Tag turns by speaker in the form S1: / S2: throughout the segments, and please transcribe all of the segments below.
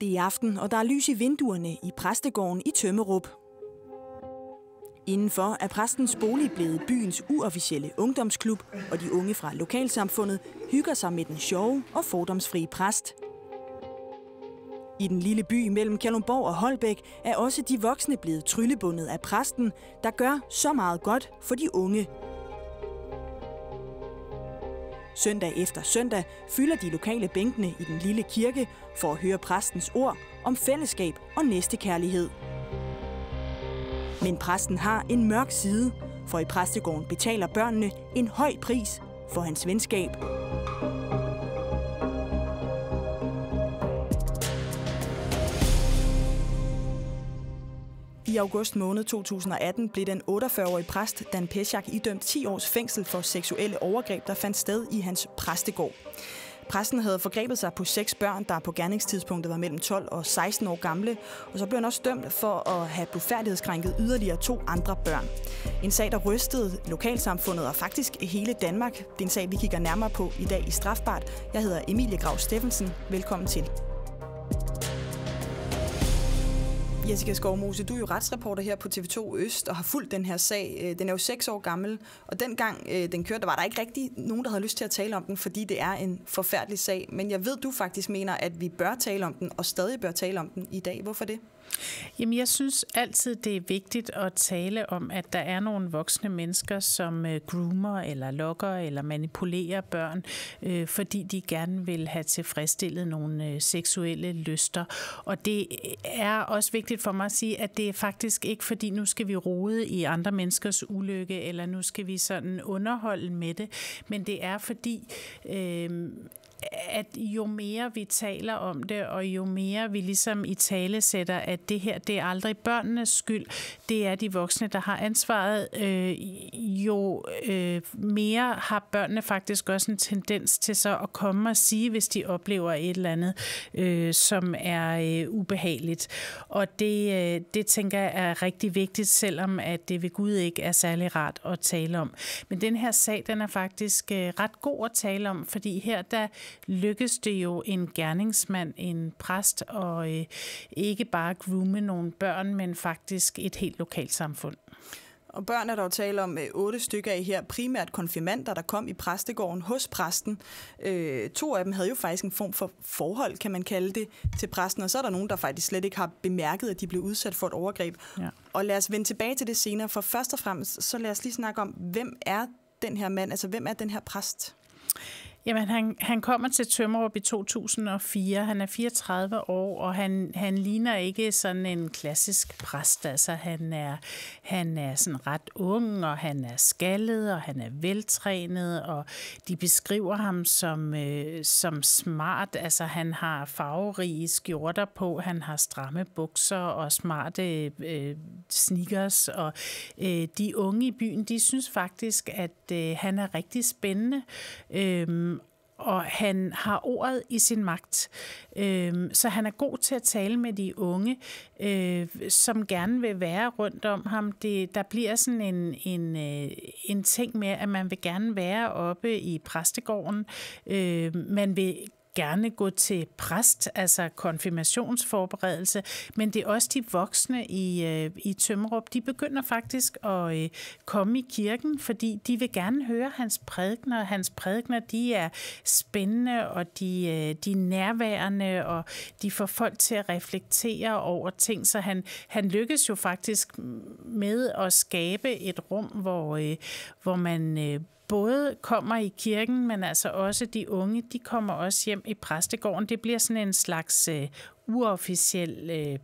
S1: Det er aften, og der er lys i vinduerne i præstegården i Tømmerup. Indenfor er præstens bolig blevet byens uofficielle ungdomsklub, og de unge fra lokalsamfundet hygger sig med den sjove og fordomsfrie præst. I den lille by mellem Kalundborg og Holbæk er også de voksne blevet tryllebundet af præsten, der gør så meget godt for de unge Søndag efter søndag fylder de lokale bænkene i den lille kirke for at høre præstens ord om fællesskab og næstekærlighed. Men præsten har en mørk side, for i præstegården betaler børnene en høj pris for hans venskab. I august måned 2018 blev den 48-årige præst Dan Peschak idømt 10 års fængsel for seksuelle overgreb, der fandt sted i hans præstegård. Præsten havde forgrebet sig på seks børn, der på gerningstidspunktet var mellem 12 og 16 år gamle, og så blev han også dømt for at have blufærdighedskrænket yderligere to andre børn. En sag, der rystede lokalsamfundet og faktisk hele Danmark. Det er en sag, vi kigger nærmere på i dag i Strafbart. Jeg hedder Emilie Grav Steffensen. Velkommen til. Jessica Skovmose, du er jo retsreporter her på TV2 Øst og har fulgt den her sag. Øh, den er jo seks år gammel, og dengang øh, den kørte, der var der ikke rigtig nogen, der havde lyst til at tale om den, fordi det er en forfærdelig sag. Men jeg ved, du faktisk mener, at vi bør tale om den og stadig bør tale om den i dag. Hvorfor det? Jamen, jeg synes altid, det er vigtigt at tale om, at der er
S2: nogle voksne mennesker, som øh, groomer eller lokker eller manipulerer børn, øh, fordi de gerne vil have tilfredsstillet nogle øh, seksuelle lyster. Og det øh, er også vigtigt for mig at sige, at det er faktisk ikke, fordi nu skal vi rode i andre menneskers ulykke, eller nu skal vi sådan underholde med det, men det er fordi, øh, at jo mere vi taler om det, og jo mere vi ligesom i tale sætter, at det her, det er aldrig børnenes skyld, det er de voksne, der har ansvaret, øh, jo øh, mere har børnene faktisk også en tendens til så at komme og sige, hvis de oplever et eller andet, øh, som er øh, ubehageligt. Og det, øh, det tænker jeg er rigtig vigtigt, selvom at det ved Gud ikke er særlig rart at tale om. Men den her sag, den er faktisk øh, ret god at tale om, fordi her der lykkes det jo en gerningsmand, en præst, og øh,
S1: ikke bare groome nogle børn, men faktisk et helt lokalt samfund. Og børn er der jo tale om øh, otte stykker af her, primært konfirmander, der kom i præstegården hos præsten. Øh, to af dem havde jo faktisk en form for forhold, kan man kalde det, til præsten, og så er der nogen, der faktisk slet ikke har bemærket, at de blev udsat for et overgreb. Ja. Og lad os vende tilbage til det senere, for først og fremmest, så lad os lige snakke om, hvem er den her mand, altså hvem er den her præst? Jamen,
S2: han, han kommer til Tømmerup i 2004. Han er 34 år, og han, han ligner ikke sådan en klassisk præst. Altså, han er, han er sådan ret ung, og han er skaldet, og han er veltrænet, og de beskriver ham som, øh, som smart. Altså, han har farverige skjorter på, han har stramme bukser og smarte øh, sneakers, og øh, de unge i byen, de synes faktisk, at øh, han er rigtig spændende. Øh, og han har ordet i sin magt. Øhm, så han er god til at tale med de unge, øh, som gerne vil være rundt om ham. Det, der bliver sådan en, en, øh, en ting med, at man vil gerne være oppe i præstegården. Øhm, man vil gerne gå til præst, altså konfirmationsforberedelse, men det er også de voksne i, øh, i Tømmerup, de begynder faktisk at øh, komme i kirken, fordi de vil gerne høre hans prædikner. Hans prædikner, de er spændende, og de, øh, de er nærværende, og de får folk til at reflektere over ting, så han, han lykkes jo faktisk med at skabe et rum, hvor, øh, hvor man øh, både kommer i kirken, men altså også de unge, de kommer også hjem i præstegården. Det bliver sådan en slags øh, uofficiel øh,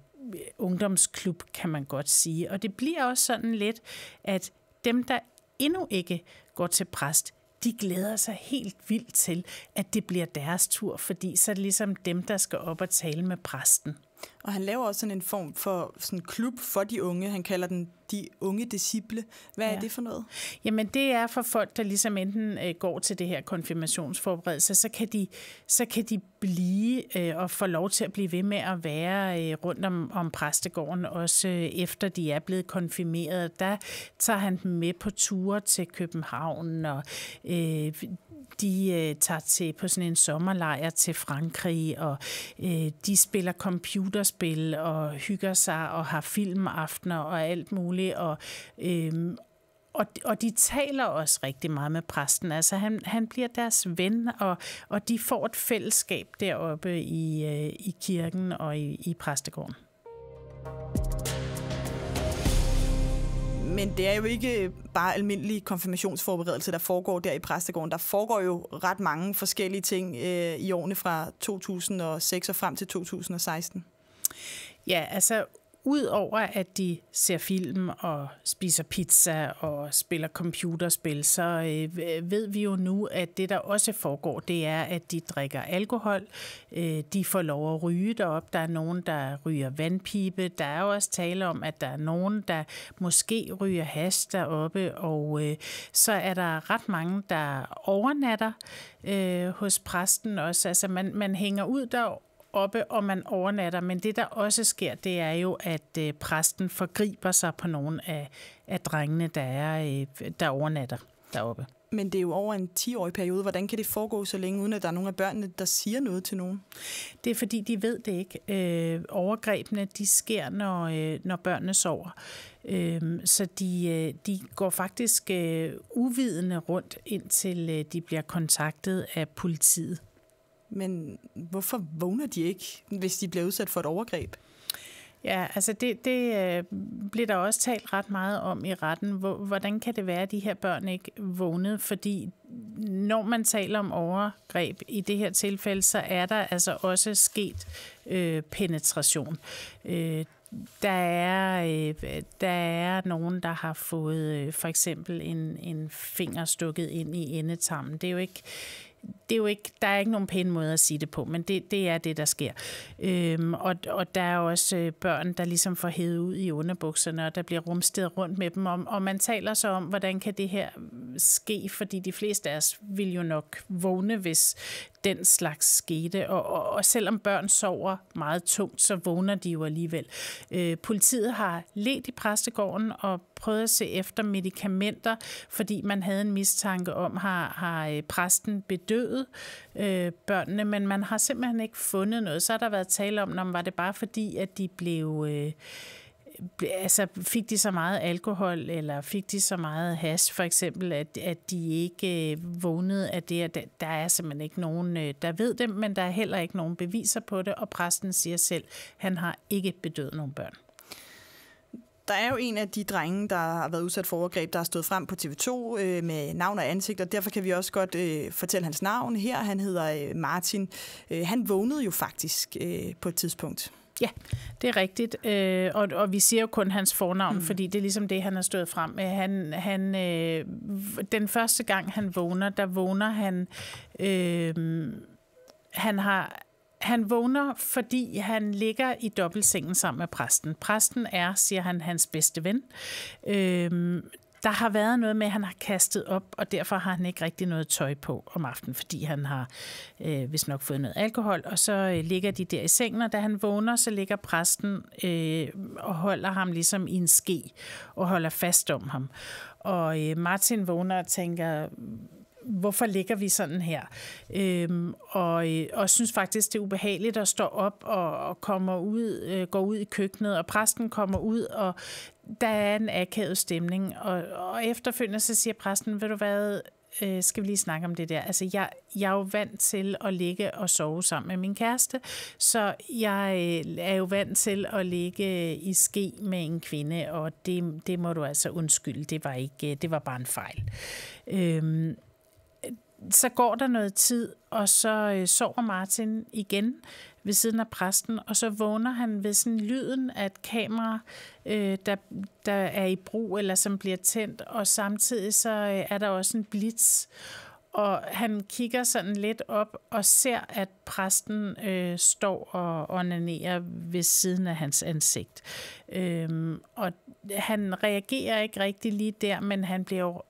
S2: ungdomsklub, kan man godt sige. Og det bliver også sådan lidt, at dem, der endnu ikke går til præst, de glæder sig helt vildt til, at det bliver deres tur, fordi så er det ligesom dem, der skal op og tale med præsten.
S1: Og han laver også sådan en form for sådan klub for de unge. Han kalder den de unge disciple. Hvad ja. er det for
S2: noget? Jamen det er for folk, der ligesom enten øh, går til det her konfirmationsforberedelse, så kan de, så kan de blive øh, og få lov til at blive ved med at være øh, rundt om, om præstegården, også øh, efter de er blevet konfirmeret. Der tager han dem med på ture til København, og øh, de øh, tager til på sådan en sommerlejr til Frankrig, og øh, de spiller computerspil og hygger sig og har filmaftener og alt muligt. Og, øh, og, og de taler også rigtig meget med præsten. Altså han, han bliver deres ven, og, og de får et fællesskab deroppe i, øh, i kirken og i, i præstegården.
S1: Men det er jo ikke bare almindelig konfirmationsforberedelse, der foregår der i præstegården. Der foregår jo ret mange forskellige ting øh, i årene fra 2006 og frem til 2016.
S2: Ja, altså udover at de ser film og spiser pizza og spiller computerspil, så øh, ved vi jo nu, at det, der også foregår, det er, at de drikker alkohol. Øh, de får lov at ryge derop. Der er nogen, der ryger vandpipe. Der er jo også tale om, at der er nogen, der måske ryger hash deroppe. Og øh, så er der ret mange, der overnatter øh, hos præsten også. Altså man, man hænger ud der oppe, og man overnatter. Men det, der også sker, det er jo, at øh, præsten forgriber sig på nogle af, af drengene, der, er, øh, der overnatter deroppe.
S1: Men det er jo over en 10-årig periode. Hvordan kan det foregå så længe, uden at der er nogen af børnene, der siger noget til nogen? Det er fordi, de ved det ikke. Øh, overgrebene,
S2: de sker, når, øh, når børnene sover. Øh, så de, øh, de går faktisk øh, uvidende rundt, indtil øh, de bliver kontaktet af politiet men hvorfor vågner de ikke, hvis de bliver udsat for et overgreb? Ja, altså det, det øh, bliver der også talt ret meget om i retten. Hvordan kan det være, at de her børn ikke vågnede? Fordi når man taler om overgreb i det her tilfælde, så er der altså også sket øh, penetration. Øh, der er, øh, der er nogen, der har fået øh, for eksempel en, en finger stukket ind i endetarmen. Det er jo ikke det er jo ikke, der er ikke nogen pæn måde at sige det på, men det, det er det, der sker. Øhm, og, og der er også øh, børn, der ligesom får hævet ud i underbukserne, og der bliver rumstet rundt med dem, og, og man taler så om, hvordan kan det her ske, fordi de fleste af os vil jo nok vågne, hvis den slags skete. Og, og, og selvom børn sover meget tungt, så vågner de jo alligevel. Øh, politiet har let i præstegården og prøvet at se efter medicamenter, fordi man havde en mistanke om, har, har øh, præsten bedøvet øh, børnene, men man har simpelthen ikke fundet noget. Så har der været tale om, om var det bare fordi, at de blev... Øh, altså fik de så meget alkohol, eller fik de så meget has, for eksempel, at, at de ikke øh, vågnede af det, at der er simpelthen ikke nogen, øh, der ved det, men der er heller ikke nogen beviser på det, og præsten siger selv, han har ikke bedøvet nogen børn.
S1: Der er jo en af de drenge, der har været udsat for overgreb, der har stået frem på TV2 øh, med navn og ansigt, og derfor kan vi også godt øh, fortælle hans navn her. Han hedder øh, Martin. Øh, han vågnede jo faktisk øh, på et tidspunkt. Ja,
S2: det er rigtigt. Øh, og, og vi siger jo kun hans fornavn, mm. fordi det er ligesom det, han har stået frem med. Han, han, øh, den første gang, han vågner, der vågner han... Øh, han har han vågner, fordi han ligger i dobbeltsengen sammen med præsten. Præsten er, siger han, hans bedste ven. Øhm, der har været noget med, at han har kastet op, og derfor har han ikke rigtig noget tøj på om aftenen, fordi han har øh, vist nok fået noget alkohol. Og så øh, ligger de der i sengen, og da han vågner, så ligger præsten øh, og holder ham ligesom i en ske og holder fast om ham. Og øh, Martin vågner og tænker, hvorfor ligger vi sådan her? Øhm, og, øh, og synes faktisk, det er ubehageligt at stå op og, og kommer ud, øh, går ud i køkkenet, og præsten kommer ud, og der er en akavet stemning. Og, og efterfølgende så siger præsten, ved du hvad, øh, skal vi lige snakke om det der. Altså, jeg, jeg er jo vant til at ligge og sove sammen med min kæreste, så jeg øh, er jo vant til at ligge øh, i ske med en kvinde, og det, det må du altså undskylde, det var, ikke, øh, det var bare en fejl. Øhm, så går der noget tid, og så øh, sover Martin igen ved siden af præsten, og så vågner han ved sådan lyden af et kamera, øh, der, der er i brug eller som bliver tændt, og samtidig så øh, er der også en blitz. Og han kigger sådan lidt op og ser, at præsten øh, står og onanerer ved siden af hans ansigt. Øh, og han reagerer ikke rigtig lige der, men han bliver jo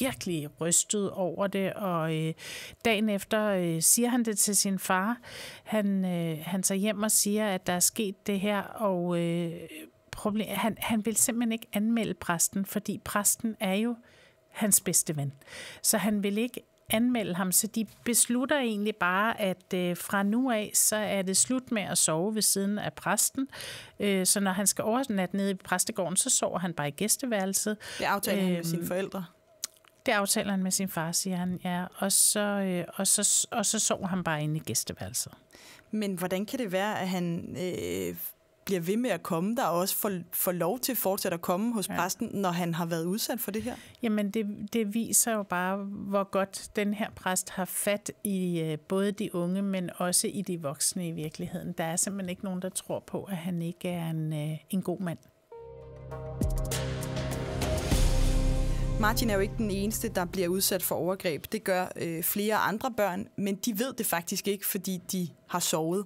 S2: virkelig rystet over det, og øh, dagen efter øh, siger han det til sin far. Han, øh, han tager hjem og siger, at der er sket det her, og problem, han, han vil simpelthen ikke anmelde præsten, fordi præsten er jo hans bedste ven. Så han vil ikke anmelde ham, så de beslutter egentlig bare, at øh, fra nu af, så er det slut med at sove ved siden af præsten. Øh, så når han skal overnatte nede i præstegården, så sover han bare i gæsteværelset. Det aftaler øh, han med sine øhm, forældre. Det aftaler han med sin far, siger han, ja. Og så, øh, og så, og så sover han bare inde i gæsteværelset.
S1: Men hvordan kan det være, at han øh, bliver ved med at komme der, og også får, får lov til fortsætte at komme hos ja. præsten, når han har været udsat for det her? Jamen, det, det viser jo bare, hvor godt
S2: den her præst
S1: har fat
S2: i øh, både de unge, men også i de voksne i virkeligheden. Der er simpelthen ikke nogen, der tror på, at han ikke er en, øh, en god mand.
S1: Martin er jo ikke den eneste, der bliver udsat for overgreb. Det gør øh, flere andre børn, men de ved det faktisk ikke, fordi de har sovet.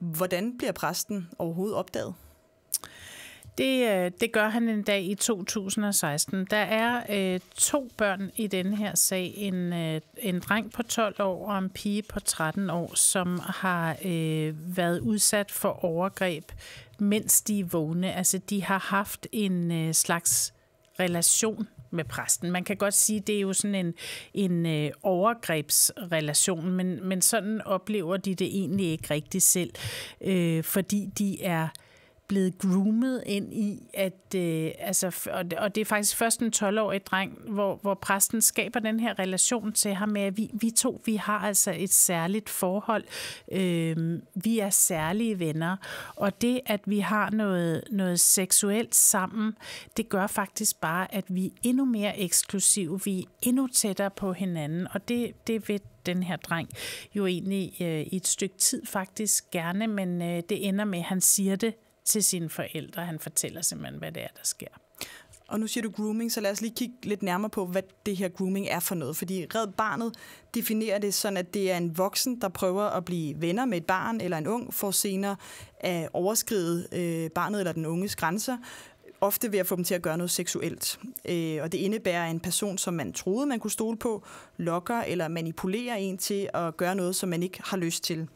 S1: Hvordan bliver præsten overhovedet opdaget? Det, øh, det gør han en dag i 2016.
S2: Der er øh, to børn i den her sag. En, øh, en dreng på 12 år og en pige på 13 år, som har øh, været udsat for overgreb, mens de er vågne. Altså, de har haft en øh, slags relation med præsten. Man kan godt sige, det er jo sådan en, en øh, overgrebsrelation, men, men sådan oplever de det egentlig ikke rigtig selv, øh, fordi de er øh, blevet groomet ind i, at, øh, altså, og, det, og det er faktisk først en 12-årig dreng, hvor, hvor præsten skaber den her relation til ham med, at vi, vi to, vi har altså et særligt forhold. Øh, vi er særlige venner, og det, at vi har noget, noget seksuelt sammen, det gør faktisk bare, at vi er endnu mere eksklusive, vi er endnu tættere på hinanden, og det, det vil den her dreng jo egentlig øh, i et stykke tid faktisk gerne, men øh, det ender med, at
S1: han siger det til sine forældre. Han fortæller simpelthen, hvad det er, der sker. Og nu siger du grooming, så lad os lige kigge lidt nærmere på, hvad det her grooming er for noget. Fordi Red Barnet definerer det sådan, at det er en voksen, der prøver at blive venner med et barn eller en ung, for senere at overskride øh, barnet eller den unges grænser, ofte ved at få dem til at gøre noget seksuelt. Øh, og det indebærer, at en person, som man troede, man kunne stole på, lokker eller manipulerer en til at gøre noget, som man ikke har lyst til.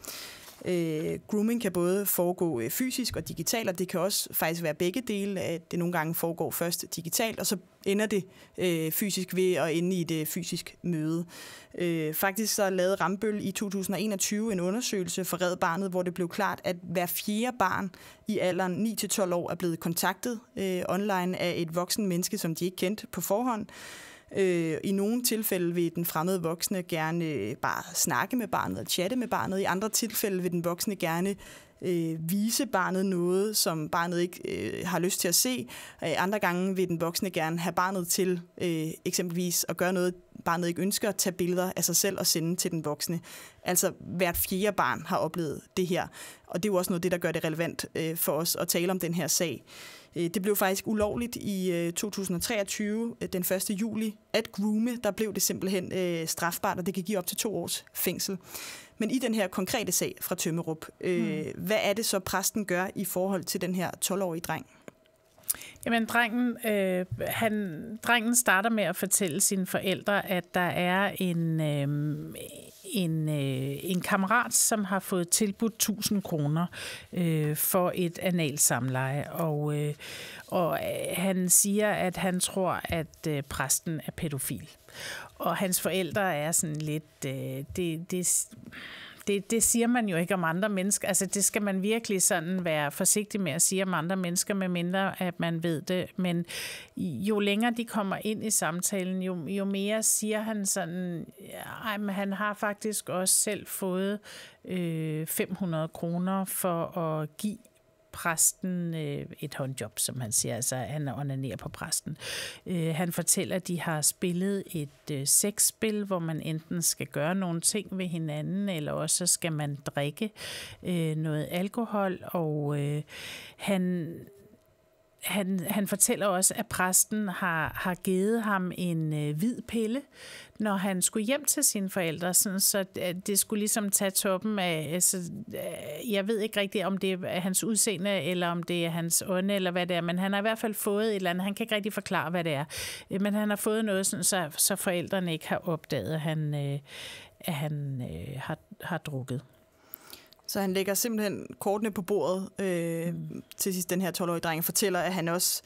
S1: Øh, grooming kan både foregå øh, fysisk og digitalt, og det kan også faktisk være begge dele, at det nogle gange foregår først digitalt, og så ender det øh, fysisk ved at ende i det øh, fysisk møde. Øh, faktisk så lavede Rambøl i 2021 en undersøgelse for Red Barnet, hvor det blev klart, at hver fjerde barn i alderen 9-12 år er blevet kontaktet øh, online af et voksen menneske, som de ikke kendte på forhånd. Øh, I nogle tilfælde vil den fremmede voksne gerne øh, bare snakke med barnet og chatte med barnet. I andre tilfælde vil den voksne gerne øh, vise barnet noget, som barnet ikke har lyst til at se. andre gange vil den voksne gerne have barnet til eksempelvis at gøre noget, barnet ikke ønsker, at tage billeder af sig selv og sende til den voksne. Altså hvert fjerde barn har oplevet det her, og det er jo også noget det, der gør det relevant for os at tale om den her sag. Øh, det blev faktisk ulovligt i 2023, øh, øh, den 1. juli, at groome. Der blev det simpelthen strafbart, og det kan give op til to års fængsel. Men i den her konkrete sag fra Tømmerup, øh, mm. hvad er det så præsten gør i forhold til den her 12-årige dreng? Jamen, drengen, øh, han,
S2: drengen starter med at fortælle sine forældre, at der er en, øh, en, øh, en kammerat, som har fået tilbudt 1000 kroner øh, for et analsamleje. Og, øh, og øh, han siger, at han tror, at øh, præsten er pædofil. Og hans forældre er sådan lidt... Øh, det, det, det, det siger man jo ikke om andre mennesker. Altså, det skal man virkelig sådan være forsigtig med at sige om andre mennesker, med mindre at man ved det. Men jo længere de kommer ind i samtalen, jo, jo mere siger han sådan, ej, men han har faktisk også selv fået øh, 500 kroner for at give præsten øh, et håndjob, som han siger. Altså, han onanerer på præsten. Øh, han fortæller, at de har spillet et øh, sexspil, hvor man enten skal gøre nogle ting ved hinanden, eller også skal man drikke øh, noget alkohol. Og øh, han han, han fortæller også, at præsten har, har givet ham en øh, hvid pille, når han skulle hjem til sine forældre, sådan, så øh, det skulle ligesom tage toppen af, altså, øh, jeg ved ikke rigtigt, om det er hans udseende, eller om det er hans ånde, eller hvad det er, men han har i hvert fald fået et eller andet, han kan ikke rigtig forklare, hvad det er, øh, men han har fået noget, sådan, så, så forældrene ikke har opdaget, at han, øh, at han øh, har, har drukket.
S1: Så han lægger simpelthen kortene på bordet øh, mm. til sidst, den her 12-årige dreng, og fortæller, at han også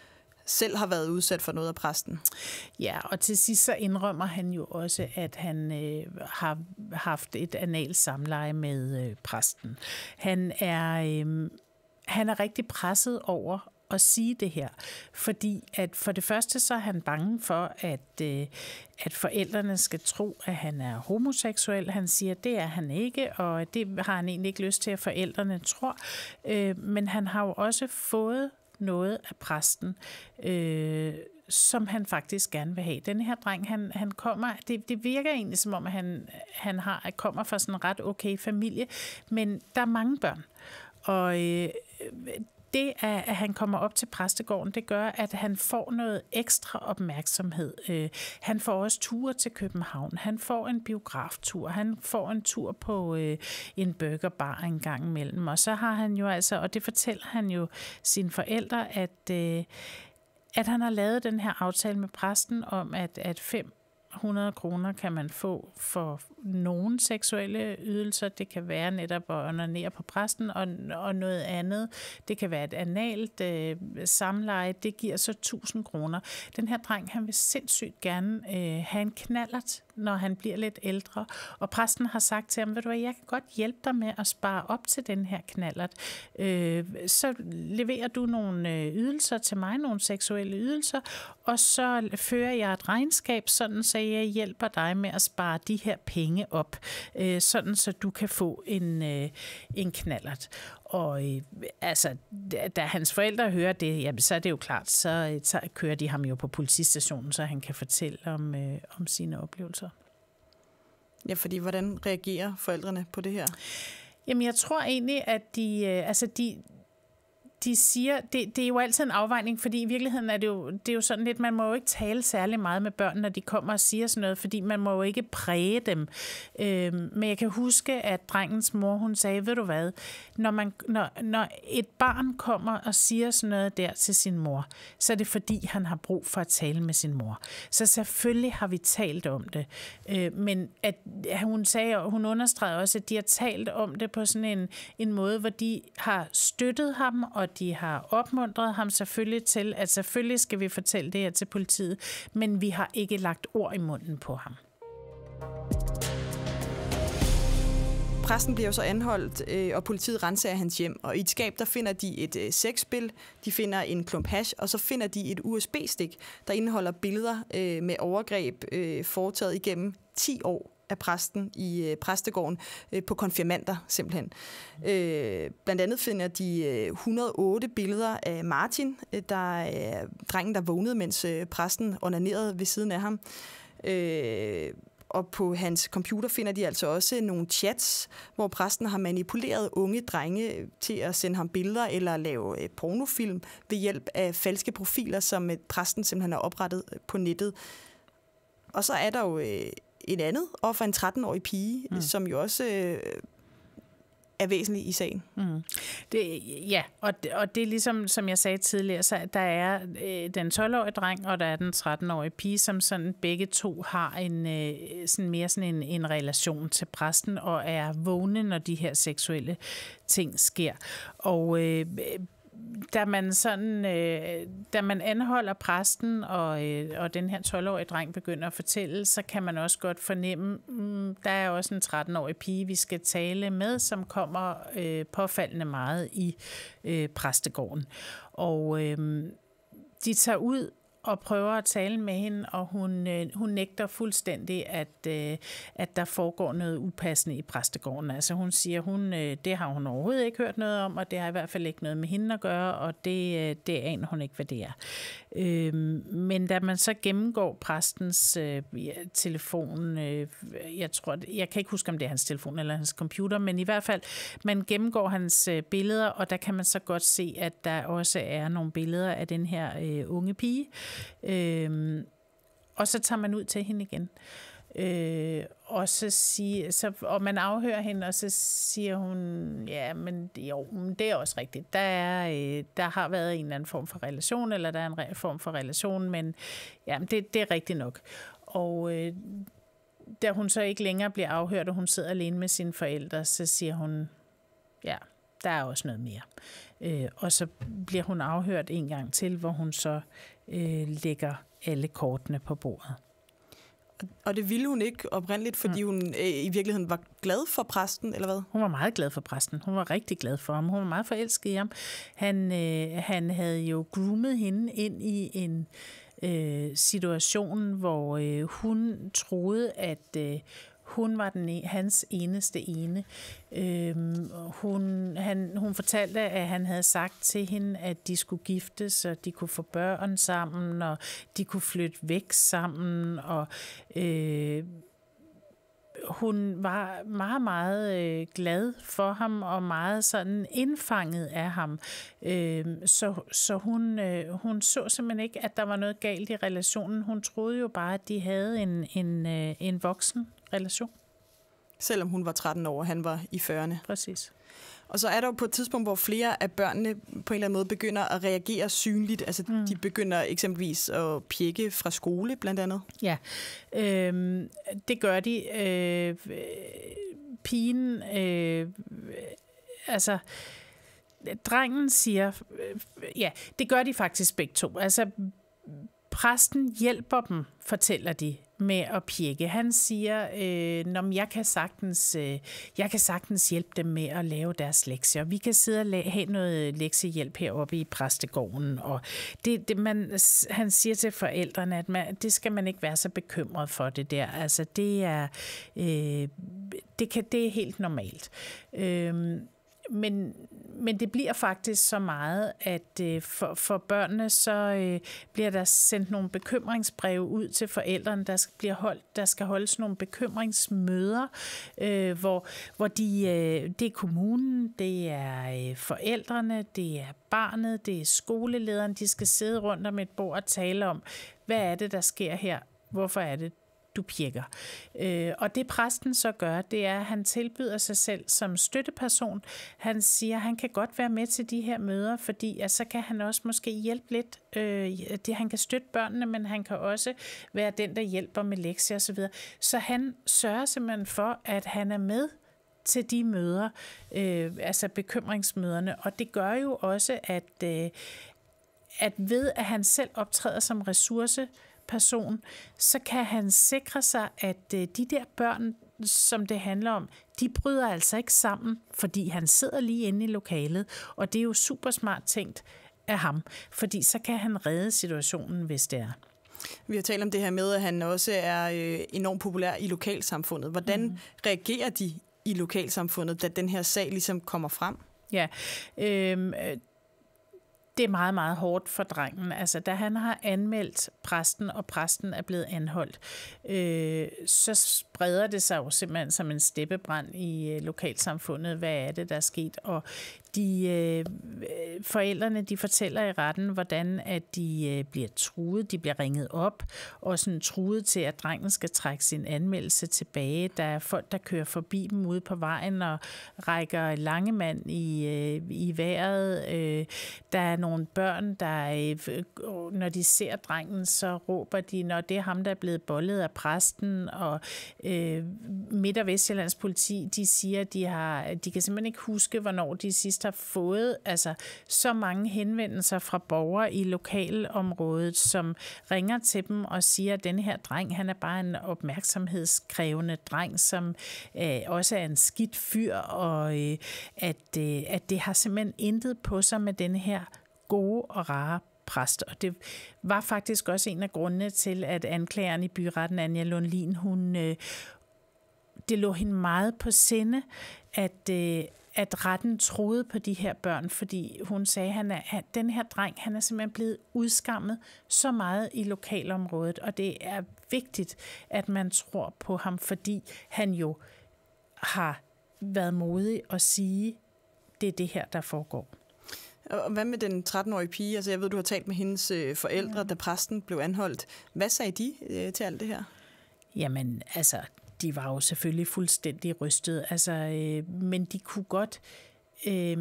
S1: selv har været udsat for noget af præsten. Ja, og til sidst så
S2: indrømmer han jo også, at han øh, har haft et anal samleje med øh, præsten. Han er, øh, han er rigtig presset over at sige det her. Fordi at for det første så er han bange for, at, øh, at forældrene skal tro, at han er homoseksuel. Han siger, at det er han ikke, og det har han egentlig ikke lyst til, at forældrene tror. Øh, men han har jo også fået noget af præsten, øh, som han faktisk gerne vil have. Den her dreng, han, han kommer, det, det virker egentlig som om, at han, han har, kommer fra sådan en ret okay familie, men der er mange børn. Og øh, det, at, at han kommer op til præstegården, det gør, at han får noget ekstra opmærksomhed. Øh, han får også ture til København. Han får en biograftur. Han får en tur på øh, en burgerbar en gang imellem. Og så har han jo altså, og det fortæller han jo sine forældre, at... Øh, at han har lavet den her aftale med præsten om, at, at fem 100 kroner kan man få for nogle seksuelle ydelser. Det kan være netop at onanere på præsten og, og noget andet. Det kan være et analt øh, samleje. Det giver så 1000 kroner. Den her dreng, han vil sindssygt gerne øh, have en knallert, når han bliver lidt ældre. Og præsten har sagt til ham, ved du hvad, jeg kan godt hjælpe dig med at spare op til den her knallert. Øh, så leverer du nogle øh, ydelser til mig, nogle seksuelle ydelser, og så fører jeg et regnskab, sådan så jeg hjælper dig med at spare de her penge op, øh, sådan så du kan få en, øh, en knallert. Og øh, altså, da hans forældre hører det, jamen, så er det jo klart, så, øh, så kører de ham jo på politistationen, så han kan fortælle om, øh, om sine oplevelser. Ja, fordi hvordan reagerer forældrene på det her? Jamen, jeg tror egentlig, at de, øh, altså de, de siger, det, det er jo altid en afvejning, fordi i virkeligheden er det, jo, det er jo sådan lidt, man må jo ikke tale særlig meget med børn, når de kommer og siger sådan noget, fordi man må jo ikke præge dem. Øhm, men jeg kan huske, at drengens mor, hun sagde, ved du hvad, når, man, når, når et barn kommer og siger sådan noget der til sin mor, så er det fordi, han har brug for at tale med sin mor. Så selvfølgelig har vi talt om det. Øhm, men at, at hun sagde, og hun understregede også, at de har talt om det på sådan en, en måde, hvor de har støttet ham og og de har opmuntret ham selvfølgelig til, at selvfølgelig skal vi fortælle det her til politiet, men vi har ikke lagt ord i munden på ham.
S1: Præsten bliver så anholdt, øh, og politiet renser hans hjem. Og i et skab, der finder de et øh, sexspil, de finder en klump hash, og så finder de et USB-stik, der indeholder billeder øh, med overgreb foretaget igennem 10 år af præsten i øh, præstegården øh, på konfirmander simpelthen. Øh, blandt andet finder de 108 billeder af Martin, der er drengen, der vågnede, mens præsten onanerede ved siden af ham. og på hans computer finder de altså også nogle chats, hvor præsten har manipuleret unge drenge til at sende ham billeder eller lave pornofilm ved hjælp af falske profiler, som præsten simpelthen har oprettet på nettet. Og så er der jo en andet og for en 13-årig pige, mm. som jo også øh, er væsentlig i sagen. Mm. Det, ja,
S2: og det, og det er ligesom, som jeg sagde tidligere, så der er øh, den 12-årige dreng, og der er den 13-årige pige, som sådan begge to har en øh, sådan mere sådan en, en relation til præsten, og er vågne, når de her seksuelle ting sker. Og øh, da man sådan, øh, da man anholder præsten og, øh, og den her 12-årige dreng begynder at fortælle, så kan man også godt fornemme, mm, der er også en 13-årig pige, vi skal tale med, som kommer øh, påfaldende meget i øh, præstegården. Og øh, de tager ud og prøver at tale med hende, og hun, øh, hun nægter fuldstændig, at, øh, at der foregår noget upassende i præstegården. Altså hun siger, hun, øh, det har hun overhovedet ikke hørt noget om, og det har i hvert fald ikke noget med hende at gøre, og det, øh, det aner hun ikke, hvad det er. Øh, men da man så gennemgår præstens øh, telefon, øh, jeg tror, jeg kan ikke huske, om det er hans telefon eller hans computer, men i hvert fald, man gennemgår hans øh, billeder, og der kan man så godt se, at der også er nogle billeder af den her øh, unge pige, Øhm, og så tager man ud til hende igen. Øh, og så siger, så, og man afhører hende, og så siger hun, ja, men jo, men det er også rigtigt. Der, er, øh, der har været en eller anden form for relation, eller der er en re- form for relation, men ja, det, det er rigtigt nok. Og øh, da hun så ikke længere bliver afhørt, og hun sidder alene med sine forældre, så siger hun, ja, der er også noget mere. Øh, og så bliver hun afhørt en gang til, hvor hun så øh, lægger alle kortene på bordet.
S1: Og det ville hun ikke oprindeligt, fordi mm. hun øh, i virkeligheden var
S2: glad for præsten, eller hvad? Hun var meget glad for præsten. Hun var rigtig glad for ham. Hun var meget forelsket i ham. Han, øh, han havde jo groomet hende ind i en øh, situation, hvor øh, hun troede, at øh, hun var den, e, hans eneste ene. Øhm, hun, han, hun fortalte, at han havde sagt til hende, at de skulle giftes, og de kunne få børn sammen, og de kunne flytte væk sammen, og... Øh, hun var meget, meget øh, glad for ham og meget sådan indfanget af ham. Øhm, så så hun, øh, hun så simpelthen ikke, at der var noget galt i relationen.
S1: Hun troede jo bare, at de havde en, en, øh, en voksen relation. Selvom hun var 13 år, og han var i 40'erne. Præcis. Og så er der jo på et tidspunkt, hvor flere af børnene på en eller anden måde begynder at reagere synligt. Altså mm. de begynder eksempelvis at pjekke fra skole, blandt andet. Ja, øhm, det gør de. Øh,
S2: pigen, øh, altså drengen siger, øh, ja, det gør de faktisk begge to. Altså Præsten hjælper dem, fortæller de, med at pjekke. Han siger, øh, jeg, kan sagtens, øh, jeg kan sagtens hjælpe dem med at lave deres lektier. Vi kan sidde og have noget lektiehjælp heroppe i præstegården. Og det, det, man, han siger til forældrene, at man, det skal man ikke være så bekymret for det der. Altså, det er, øh, det, kan, det er helt normalt. Øh, men, men det bliver faktisk så meget, at øh, for, for børnene, så øh, bliver der sendt nogle bekymringsbreve ud til forældrene. Der skal, bliver holdt, der skal holdes nogle bekymringsmøder, øh, hvor, hvor de, øh, det er kommunen, det er øh, forældrene, det er barnet, det er skolelederen. De skal sidde rundt om et bord og tale om, hvad er det, der sker her? Hvorfor er det, du pjekker. Øh, og det præsten så gør, det er, at han tilbyder sig selv som støtteperson. Han siger, at han kan godt være med til de her møder, fordi at så kan han også måske hjælpe lidt. Øh, det, han kan støtte børnene, men han kan også være den, der hjælper med lektier osv. Så, så han sørger simpelthen for, at han er med til de møder, øh, altså bekymringsmøderne. Og det gør jo også, at, øh, at ved at han selv optræder som ressource, øh, person, så kan han sikre sig, at øh, de der børn, som det handler om, de bryder altså ikke sammen, fordi han sidder lige inde i lokalet, og det er jo super smart tænkt af ham, fordi så kan han redde situationen, hvis det er.
S1: Vi har talt om det her med, at han også er øh, enormt populær i lokalsamfundet. Hvordan mm. reagerer de i lokalsamfundet, da den her sag ligesom kommer frem? Ja, øh,
S2: det er meget, meget hårdt for drengen. Altså, da han har anmeldt præsten, og præsten er blevet anholdt, øh, så spreder det sig jo simpelthen som en steppebrand i øh, lokalsamfundet. Hvad er det, der er sket? Og de, øh, forældrene de fortæller i retten, hvordan at de øh, bliver truet, de bliver ringet op, og sådan truet til, at drengen skal trække sin anmeldelse tilbage. Der er folk, der kører forbi dem ude på vejen og rækker lange mand i, øh, i vejret. Øh, der er nogle børn, der, øh, når de ser drengen, så råber de, når det er ham, der er blevet boldet af præsten, og øh, Midt- og Vestjyllands politi, de siger, de, har, de kan simpelthen ikke huske, hvornår de sidst har fået altså, så mange henvendelser fra borgere i lokalområdet, som ringer til dem og siger, at den her dreng, han er bare en opmærksomhedskrævende dreng, som øh, også er en skidt fyr, og øh, at, øh, at det har simpelthen intet på sig med den her gode og rare præst. Og det var faktisk også en af grundene til, at anklageren i byretten, Anja Lundlin, hun, øh, det lå hende meget på sinde, at, øh, at retten troede på de her børn, fordi hun sagde, han er, at den her dreng han er simpelthen blevet udskammet så meget i lokalområdet, og det er vigtigt, at man tror på ham, fordi han jo har været modig at sige, det er det her, der foregår.
S1: Og hvad med den 13-årige pige? Altså, jeg ved, du har talt med hendes øh, forældre, ja. da præsten blev anholdt. Hvad sagde de øh, til alt det her?
S2: Jamen, altså, de var jo selvfølgelig fuldstændig rystet, altså, øh, men de kunne godt øh, øh,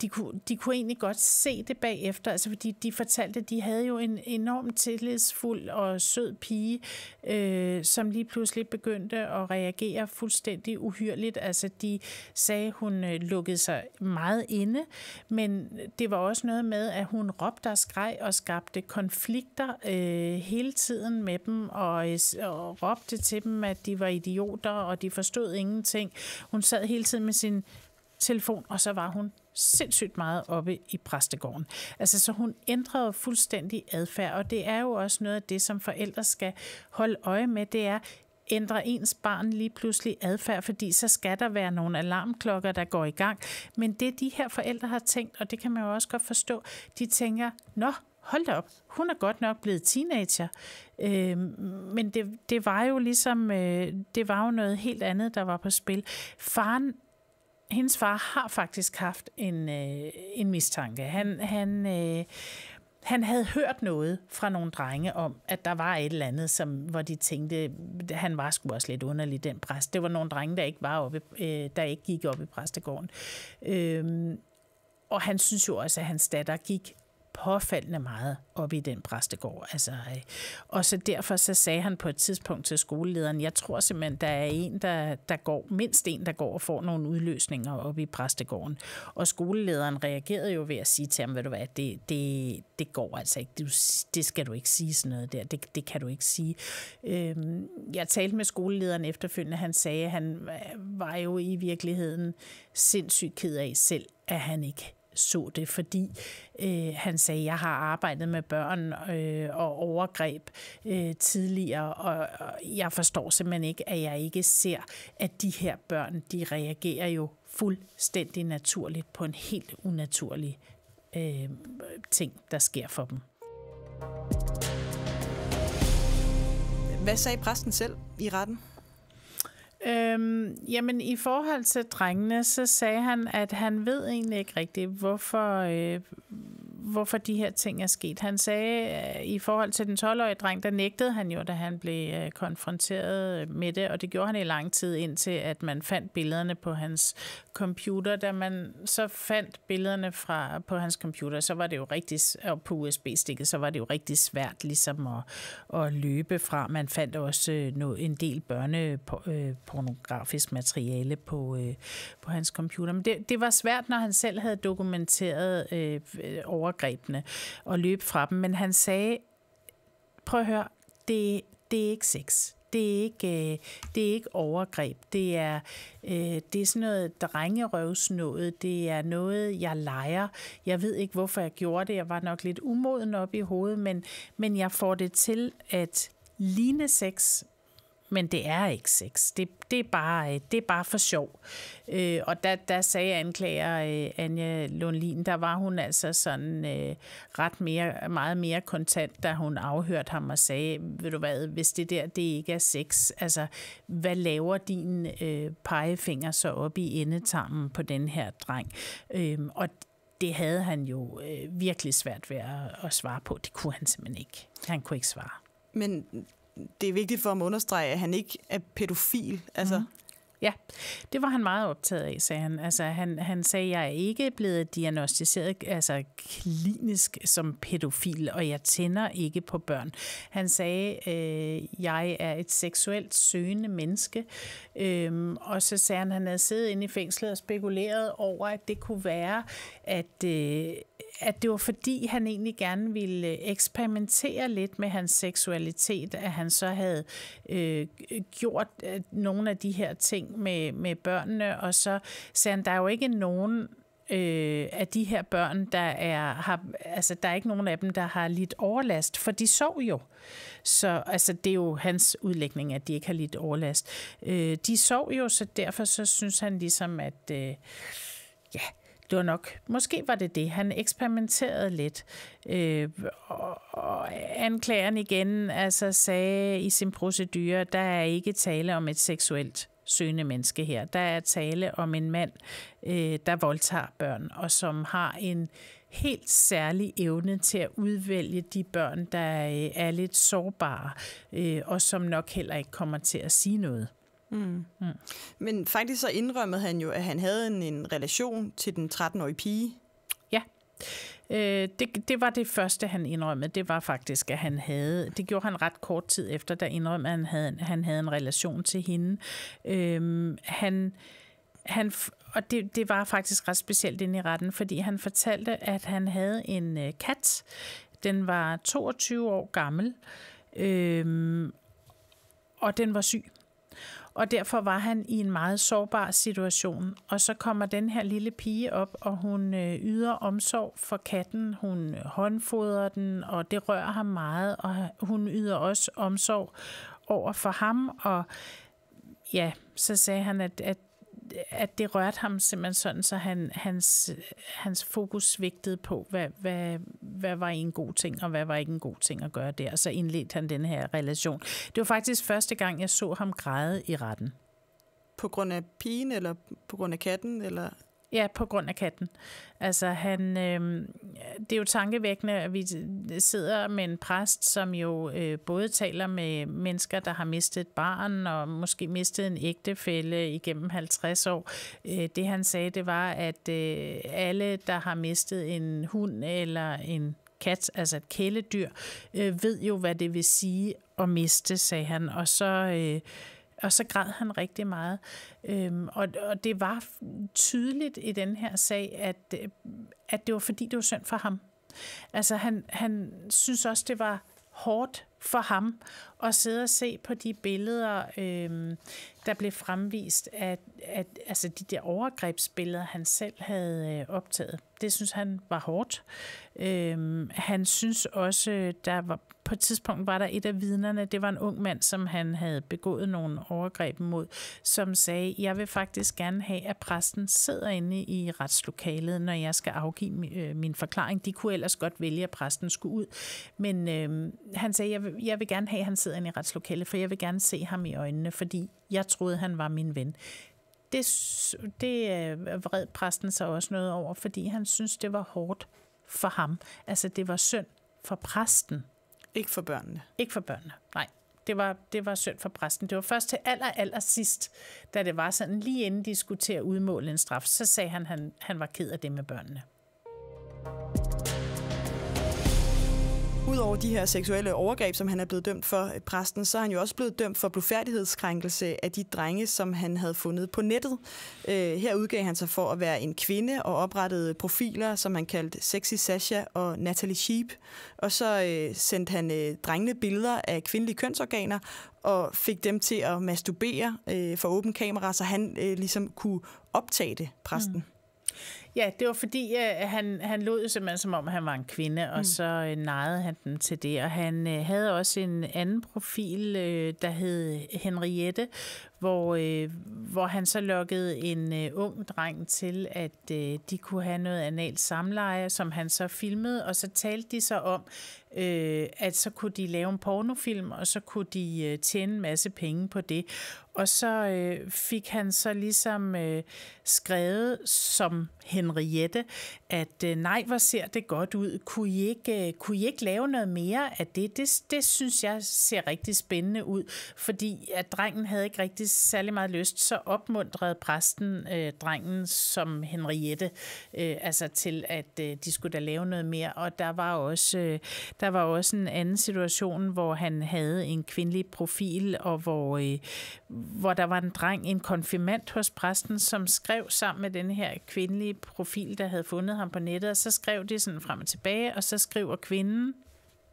S2: de, kunne, de kunne egentlig godt se det bagefter, altså fordi de fortalte, at de havde jo en enormt tillidsfuld og sød pige, øh, som lige pludselig begyndte at reagere fuldstændig uhyrligt. Altså de sagde, hun øh, lukkede sig meget inde, men det var også noget med, at hun råbte og skreg og skabte konflikter øh, hele tiden med dem, og, øh, og råbte til dem, at de var idioter, og de forstod ingenting. Hun sad hele tiden med sin telefon, og så var hun sindssygt meget oppe i præstegården. Altså, så hun ændrede fuldstændig adfærd, og det er jo også noget af det, som forældre skal holde øje med, det er, ændrer ens barn lige pludselig adfærd, fordi så skal der være nogle alarmklokker, der går i gang. Men det de her forældre har tænkt, og det kan man jo også godt forstå, de tænker, nå, hold da op, hun er godt nok blevet teenager. Øh, men det, det var jo ligesom, øh, det var jo noget helt andet, der var på spil. Faren hendes far har faktisk haft en, øh, en mistanke. Han, han, øh, han havde hørt noget fra nogle drenge om, at der var et eller andet, som, hvor de tænkte, han var sgu også lidt underlig, den præst. Det var nogle drenge, der ikke, var oppe, øh, der ikke gik op i præstegården. Øh, og han synes jo også, at hans datter gik påfaldende meget op i den præstegård. Altså, øh, og så derfor så sagde han på et tidspunkt til skolelederen, jeg tror simpelthen, der er en, der, der går, mindst en, der går og får nogle udløsninger op i præstegården. Og skolelederen reagerede jo ved at sige til ham, ved du hvad, det, det, det går altså ikke, du, det skal du ikke sige sådan noget der, det, det kan du ikke sige. Øh, jeg talte med skolelederen efterfølgende, han sagde, at han øh, var jo i virkeligheden sindssygt ked af selv, at han ikke så det, fordi øh, han sagde, jeg har arbejdet med børn øh, og overgreb øh, tidligere, og, og jeg forstår simpelthen ikke, at jeg ikke ser, at de her børn, de reagerer jo fuldstændig naturligt på en helt unaturlig øh, ting, der sker for dem. Hvad sagde præsten selv i retten? Øhm, jamen, i forhold til drengene, så sagde han, at han ved egentlig ikke rigtigt, hvorfor, øh, hvorfor de her ting er sket. Han sagde, at øh, i forhold til den 12-årige dreng, der nægtede han jo, da han blev øh, konfronteret øh, med det, og det gjorde han i lang tid, indtil at man fandt billederne på hans computer. Da man så fandt billederne fra, på hans computer, så var det jo rigtig, og på USB-stikket, så var det jo rigtig svært ligesom at, at løbe fra. Man fandt også noget, en del børnepornografisk materiale på, på hans computer. Men det, det var svært, når han selv havde dokumenteret øh, over overgrebene og løbe fra dem. Men han sagde, prøv at høre, det, det er ikke sex. Det er ikke, øh, det er ikke overgreb. Det er, øh, det er sådan noget drengerøvsnået. Det er noget, jeg leger. Jeg ved ikke, hvorfor jeg gjorde det. Jeg var nok lidt umoden op i hovedet, men, men jeg får det til at ligne sex, men det er ikke sex. Det, det, er, bare, øh, det er bare for sjov. Øh, og der, der sagde anklager øh, Anja Lundlin, der var hun altså sådan øh, ret mere, meget mere kontant, da hun afhørte ham og sagde, ved du hvad, hvis det der det ikke er sex, altså hvad laver din øh, pegefinger så op i endetarmen på den her dreng? Øh, og det havde han jo øh, virkelig svært ved at, at svare på. Det kunne han simpelthen ikke. Han kunne ikke svare.
S1: Men det er vigtigt for ham at understrege, at han ikke er pædofil. Altså, mm. Ja,
S2: det var han meget optaget af, sagde han. Altså, han, han sagde, jeg er ikke blevet diagnostiseret altså, klinisk som pædofil, og jeg tænder ikke på børn. Han sagde, øh, jeg er et seksuelt søgende menneske. Øhm, og så sagde han, han havde siddet inde i fængslet og spekuleret over, at det kunne være, at... Øh, at det var fordi, han egentlig gerne ville øh, eksperimentere lidt med hans seksualitet, at han så havde øh, gjort øh, nogle af de her ting med, med børnene, og så sagde han, der er jo ikke nogen øh, af de her børn, der er, har, altså, der er ikke nogen af dem, der har lidt overlast, for de sov jo. Så altså, det er jo hans udlægning, at de ikke har lidt overlast. Øh, de sov jo, så derfor så synes han ligesom, at øh, ja, det var nok, måske var det det. Han eksperimenterede lidt. Øh, og, og anklageren igen altså sagde i sin procedure, der er ikke tale om et seksuelt søgende menneske her. Der er tale om en mand, øh, der voldtager børn, og som har en helt særlig evne til at udvælge de børn, der øh, er lidt sårbare,
S1: øh, og som nok heller ikke kommer til at sige noget. Mm. mm. Men faktisk så indrømmede han jo, at han havde en, en relation til den 13-årige pige. Ja.
S2: Øh, det, det var det første, han indrømmede. Det var faktisk, at han havde... Det gjorde han ret kort tid efter, da indrømmede, at han havde, han havde en relation til hende. Øh, han... Han, og det, det var faktisk ret specielt inde i retten, fordi han fortalte, at han havde en øh, kat. Den var 22 år gammel, øh, og den var syg og derfor var han i en meget sårbar situation. Og så kommer den her lille pige op, og hun øh, yder omsorg for katten. Hun øh, håndfodrer den, og det rører ham meget, og hun yder også omsorg over for ham, og ja, så sagde han, at, at at det rørte ham simpelthen sådan, så han, hans, hans fokus svigtede på, hvad, hvad, hvad var en god ting, og hvad var ikke en god ting at gøre der. Og så indledte han den her relation. Det var faktisk første gang, jeg så ham græde i retten.
S1: På grund af pigen, eller på grund af katten? Eller?
S2: Ja, på grund af katten. Altså, han, øh, det er jo tankevækkende, at vi sidder med en præst, som jo øh, både taler med mennesker, der har mistet et barn og måske mistet en ægtefælle igennem 50 år. Øh, det han sagde, det var, at øh, alle, der har mistet en hund eller en kat, altså et kæledyr, øh, ved jo, hvad det vil sige at miste, sagde han. Og så... Øh, og så græd han rigtig meget. Øhm, og, og det var tydeligt i den her sag, at, øh, at det var fordi, det var synd for ham. Altså han, han synes også, det var hårdt for ham at sidde og se på de billeder, øhm, der blev fremvist af, at, altså de der overgrebsbilleder, han selv havde øh, optaget. Det synes han var hårdt. Øhm, han synes også, øh, der var, på et tidspunkt var der et af vidnerne, det var en ung mand, som han havde begået nogle overgreb mod, som sagde, jeg vil faktisk gerne have, at præsten sidder inde i retslokalet, når jeg skal afgive øh, min forklaring. De kunne ellers godt vælge, at præsten skulle ud, men øh, han sagde, jeg vil, jeg vil gerne have, at han sidder inde i retslokalet, for jeg vil gerne se ham i øjnene, fordi jeg troede, han var min ven det, det øh, vred præsten sig også noget over, fordi han synes, det var hårdt for ham. Altså, det var synd for præsten, ikke for børnene? Ikke for børnene, nej. Det var, det var synd for præsten. Det var først til aller, aller sidst, da det var sådan, lige inden de skulle til at udmåle en straf, så sagde han, at han, han var ked af det med børnene.
S1: Udover de her seksuelle overgreb, som han er blevet dømt for øh, præsten, så er han jo også blevet dømt for blufærdighedskrænkelse af de drenge, som han havde fundet på nettet. Øh, her udgav han sig for at være en kvinde og oprettede profiler, som han kaldte Sexy Sasha og Natalie Sheep. Og så øh, sendte han øh, drengene billeder af kvindelige kønsorganer og fik dem til at masturbere øh, for åben kamera, så han øh, ligesom kunne optage det, præsten. Mm.
S2: Ja, det var fordi, øh, han, han lod simpelthen som om, han var en kvinde, og mm. så øh, nejede han den til det. Og han øh, havde også en anden profil, øh, der hed Henriette, hvor, øh, hvor han så lokkede en øh, ung dreng til, at øh, de kunne have noget analt samleje, som han så filmede, og så talte de så om, øh, at så kunne de lave en pornofilm, og så kunne de øh, tjene en masse penge på det. Og så øh, fik han så ligesom øh, skrevet som Henriette, Henriette, at øh, nej, hvor ser det godt ud. Kunne I ikke, øh, kunne I ikke lave noget mere af det? det? Det synes jeg ser rigtig spændende ud, fordi at drengen havde ikke rigtig særlig meget lyst, så opmuntrede præsten øh, drengen som Henriette øh, altså til, at øh, de skulle da lave noget mere. Og der var, også, øh, der var også en anden situation, hvor han havde en kvindelig profil, og hvor, øh, hvor der var en dreng, en konfirmant hos præsten, som skrev sammen med den her kvindelige profil, der havde fundet ham på nettet, og så skrev de sådan frem og tilbage, og så skriver kvinden,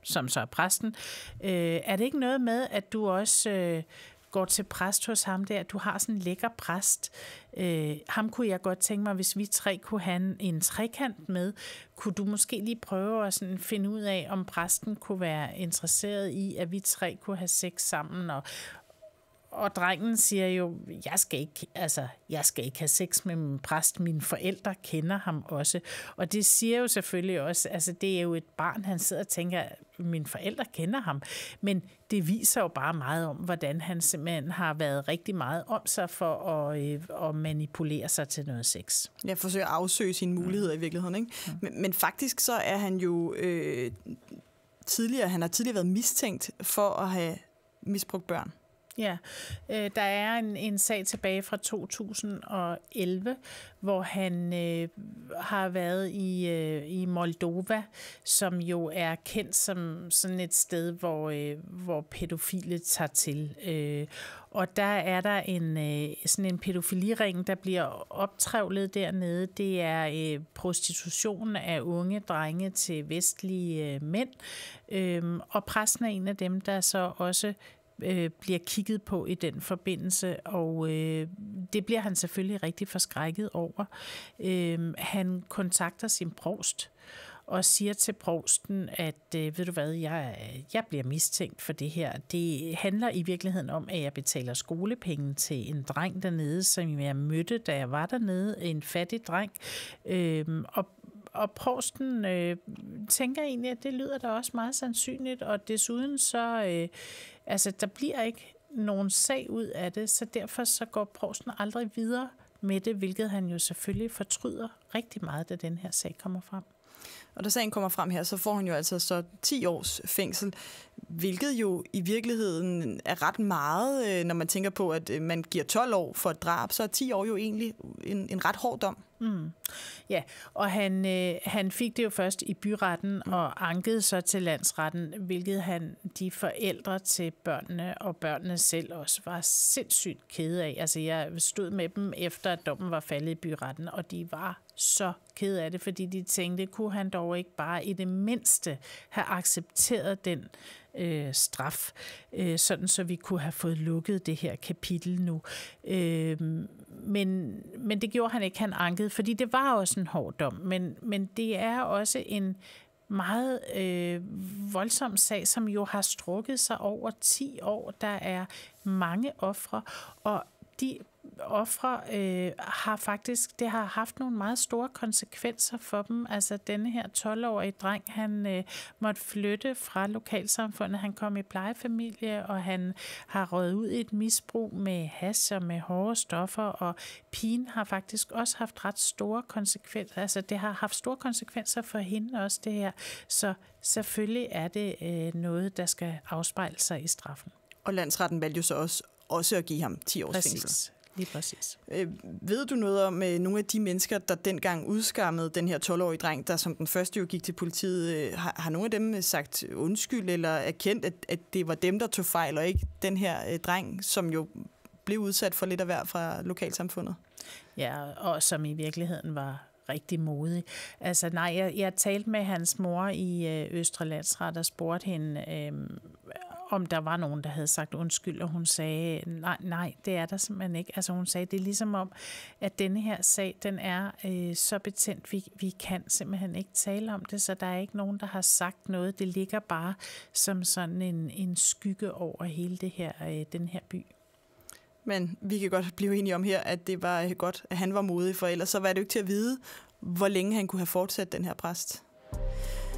S2: som så er præsten, øh, er det ikke noget med, at du også øh, går til præst hos ham der, du har sådan en lækker præst, øh, ham kunne jeg godt tænke mig, hvis vi tre kunne have en trekant med, kunne du måske lige prøve at sådan finde ud af, om præsten kunne være interesseret i, at vi tre kunne have sex sammen, og, og drengen siger jo, jeg skal ikke, altså, jeg skal ikke have sex med min præst. Mine forældre kender ham også. Og det siger jo selvfølgelig også, altså det er jo et barn, han sidder og tænker, mine forældre kender ham. Men det viser jo bare meget om, hvordan han simpelthen har været rigtig meget om sig for at, øh, at manipulere sig til noget sex.
S1: Jeg forsøger at afsøge sine muligheder mm. i virkeligheden. Ikke? Mm. Men, men faktisk så er han jo øh, tidligere, han har tidligere været mistænkt for at have misbrugt børn.
S2: Ja, øh, der er en, en sag tilbage fra 2011, hvor han øh, har været i, øh, i Moldova, som jo er kendt som sådan et sted, hvor, øh, hvor pædofile tager til. Øh, og der er der en øh, sådan en pædofiliring, der bliver optrævlet dernede. Det er øh, prostitution af unge drenge til vestlige øh, mænd. Øh, og præsten er en af dem, der så også Øh, bliver kigget på i den forbindelse, og øh, det bliver han selvfølgelig rigtig forskrækket over. Øh, han kontakter sin prost og siger til prosten, at øh, ved du hvad, jeg, jeg bliver mistænkt for det her. Det handler i virkeligheden om, at jeg betaler skolepenge til en dreng dernede, som jeg mødte, da jeg var dernede, en fattig dreng. Øh, og og Prosten øh, tænker egentlig, at det lyder da også meget sandsynligt, og desuden så, øh, altså der bliver ikke nogen sag ud af det, så derfor så går Prosten aldrig videre
S1: med det, hvilket han jo selvfølgelig fortryder rigtig meget, da den her sag kommer frem. Og da sagen kommer frem her, så får han jo altså så 10 års fængsel, hvilket jo i virkeligheden er ret meget, øh, når man tænker på, at øh, man giver 12 år for et drab, så er 10 år jo egentlig en, en ret hård dom.
S2: Mm. Ja, og han, øh, han fik det jo først i byretten mm. og ankede så til landsretten, hvilket han, de forældre til børnene og børnene selv også var sindssygt kede af. Altså jeg stod med dem efter, at dommen var faldet i byretten, og de var så kede af det, fordi de tænkte, kunne han dog ikke bare i det mindste have accepteret den øh, straf, øh, sådan så vi kunne have fået lukket det her kapitel nu. Øh, men, men det gjorde han ikke, han ankede, fordi det var også en hård dom. Men, men det er også en meget øh, voldsom sag, som jo har strukket sig over 10 år. Der er mange ofre, og de ofre øh, har faktisk, det har haft nogle meget store konsekvenser for dem. Altså denne her 12-årige dreng, han øh, måtte flytte fra lokalsamfundet. Han kom i plejefamilie, og han har røget ud i et misbrug med has og med hårde stoffer, og pigen har faktisk også haft ret store konsekvenser. Altså det har haft store konsekvenser for hende også det her. Så selvfølgelig er det øh, noget, der skal afspejle sig i straffen.
S1: Og landsretten valgte jo så også også at give ham 10 års Præcis. fængsel. Lige præcis. Øh, ved du noget om øh, nogle af de mennesker, der dengang udskammede den her 12-årige dreng, der som den første jo gik til politiet? Øh, har, har nogle af dem øh, sagt undskyld eller erkendt, at, at det var dem, der tog fejl, og ikke den her øh, dreng, som jo blev udsat for lidt af hver fra lokalsamfundet?
S2: Ja, og som i virkeligheden var rigtig modig. Altså nej, jeg, jeg talte med hans mor i øh, Østre Landsret og spurgte hende, øh, om der var nogen, der havde sagt undskyld, og hun sagde, nej, nej, det er der simpelthen ikke. Altså hun sagde, det er ligesom om, at denne her sag, den er øh, så betændt, vi, vi kan simpelthen ikke tale om det, så der er ikke nogen, der har sagt noget. Det ligger bare som sådan en, en skygge over hele det her, øh, den her by.
S1: Men vi kan godt blive enige om her, at det var øh, godt, at han var modig, for ellers så var det jo ikke til at vide, hvor længe han kunne have fortsat den her præst.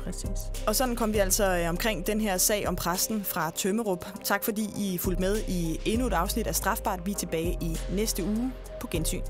S1: Præcis. Og sådan kom vi altså øh, omkring den her sag om præsten fra Tømmerup. Tak fordi I fulgte med i endnu et afsnit af Strafbart. Vi er tilbage i næste uge på gensyn.